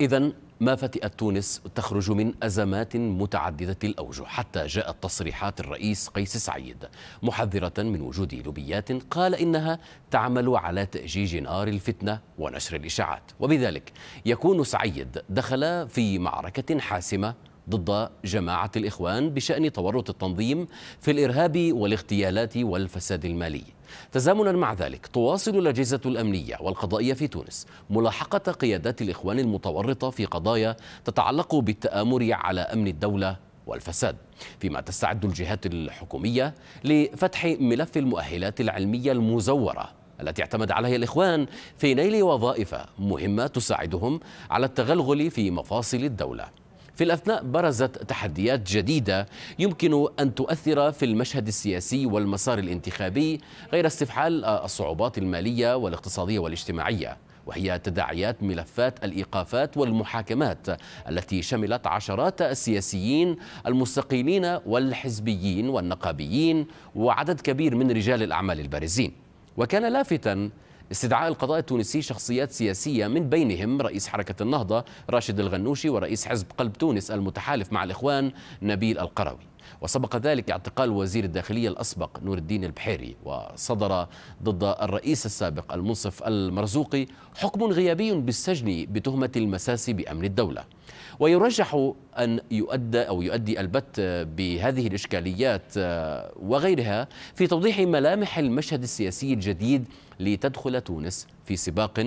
إذا ما فتئت تونس تخرج من أزمات متعددة الأوجه حتى جاءت تصريحات الرئيس قيس سعيد محذرة من وجود لوبيات قال إنها تعمل على تأجيج نار الفتنة ونشر الإشاعات وبذلك يكون سعيد دخل في معركة حاسمة ضد جماعة الإخوان بشأن تورط التنظيم في الإرهاب والاغتيالات والفساد المالي تزامنا مع ذلك تواصل الأجهزة الأمنية والقضائية في تونس ملاحقة قيادات الإخوان المتورطة في قضايا تتعلق بالتآمر على أمن الدولة والفساد فيما تستعد الجهات الحكومية لفتح ملف المؤهلات العلمية المزورة التي اعتمد عليها الإخوان في نيل وظائف مهمة تساعدهم على التغلغل في مفاصل الدولة في الأثناء برزت تحديات جديدة يمكن أن تؤثر في المشهد السياسي والمسار الانتخابي غير استفحال الصعوبات المالية والاقتصادية والاجتماعية وهي تداعيات ملفات الايقافات والمحاكمات التي شملت عشرات السياسيين المستقيلين والحزبيين والنقابيين وعدد كبير من رجال الاعمال البارزين وكان لافتا استدعاء القضاء التونسي شخصيات سياسية من بينهم رئيس حركة النهضة راشد الغنوشي ورئيس حزب قلب تونس المتحالف مع الإخوان نبيل القروي وسبق ذلك اعتقال وزير الداخلية الأسبق نور الدين البحيري وصدر ضد الرئيس السابق المنصف المرزوقي حكم غيابي بالسجن بتهمة المساس بأمن الدولة ويرجح أن يؤدى أو يؤدي البت بهذه الإشكاليات آه، وغيرها في توضيح ملامح المشهد السياسي الجديد لتدخل تونس في سباق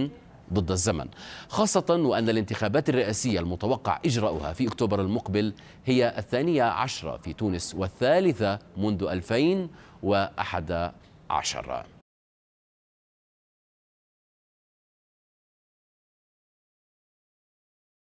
ضد الزمن خاصة وأن الانتخابات الرئاسية المتوقع إجراؤها في أكتوبر المقبل هي الثانية عشرة في تونس والثالثة منذ 2011